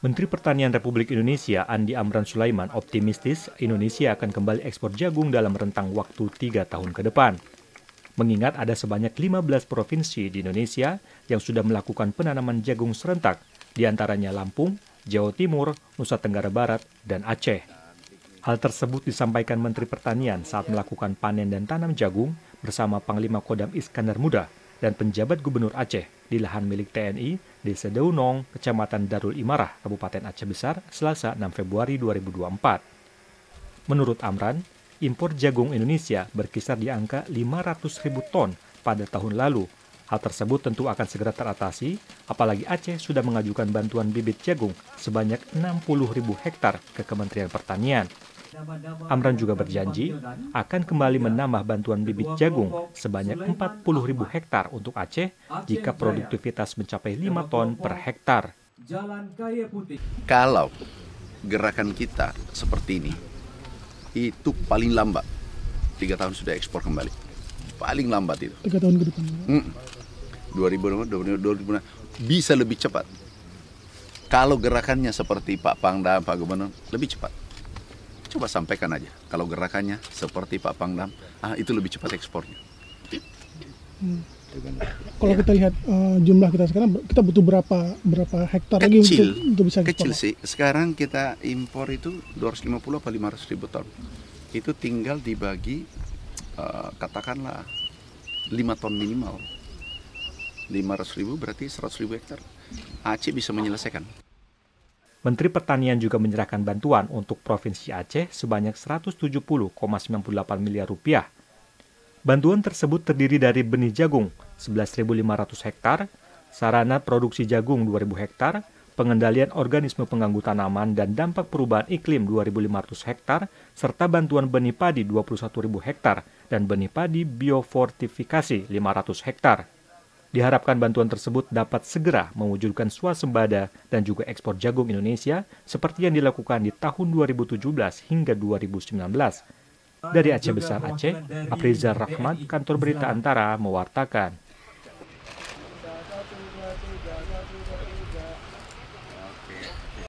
Menteri Pertanian Republik Indonesia Andi Amran Sulaiman optimistis Indonesia akan kembali ekspor jagung dalam rentang waktu tiga tahun ke depan. Mengingat ada sebanyak 15 provinsi di Indonesia yang sudah melakukan penanaman jagung serentak, diantaranya Lampung, Jawa Timur, Nusa Tenggara Barat, dan Aceh. Hal tersebut disampaikan Menteri Pertanian saat melakukan panen dan tanam jagung bersama Panglima Kodam Iskandar Muda dan penjabat gubernur Aceh di lahan milik TNI di Sedeunong, Kecamatan Darul Imarah, Kabupaten Aceh Besar, Selasa 6 Februari 2024. Menurut Amran, impor jagung Indonesia berkisar di angka 500 ribu ton pada tahun lalu. Hal tersebut tentu akan segera teratasi, apalagi Aceh sudah mengajukan bantuan bibit jagung sebanyak 60 ribu hektar ke Kementerian Pertanian. Amran juga berjanji akan kembali menambah bantuan bibit jagung sebanyak 40 ribu hektar untuk Aceh jika produktivitas mencapai 5 ton per hektar. Kalau gerakan kita seperti ini, itu paling lambat. Tiga tahun sudah ekspor kembali. Paling lambat itu. Tiga tahun ke depan. Hmm. 2000, 2000, 2000, bisa lebih cepat. Kalau gerakannya seperti Pak Pangdam, Pak Gubernur, lebih cepat coba sampaikan aja. Kalau gerakannya seperti Pak Pangdam, ah, itu lebih cepat ekspornya. Hmm. Kalau ya. kita lihat uh, jumlah kita sekarang, kita butuh berapa berapa hektar lagi untuk, untuk bisa ekspor? Kecil sih. Sekarang kita impor itu 250 atau 500 ribu ton. Itu tinggal dibagi uh, katakanlah 5 ton minimal. 500 ribu berarti 100 ribu hektar. Aceh bisa menyelesaikan. Menteri Pertanian juga menyerahkan bantuan untuk Provinsi Aceh sebanyak 170,98 miliar rupiah. Bantuan tersebut terdiri dari benih jagung 11.500 hektar, sarana produksi jagung 2.000 hektar, pengendalian organisme pengganggu tanaman dan dampak perubahan iklim 2.500 hektar, serta bantuan benih padi 21.000 hektar dan benih padi biofortifikasi 500 hektar. Diharapkan bantuan tersebut dapat segera mewujudkan swasembada dan juga ekspor jagung Indonesia seperti yang dilakukan di tahun 2017 hingga 2019. Dari Aceh Besar Aceh, Aprizal Rahmat, Kantor Berita Antara, mewartakan.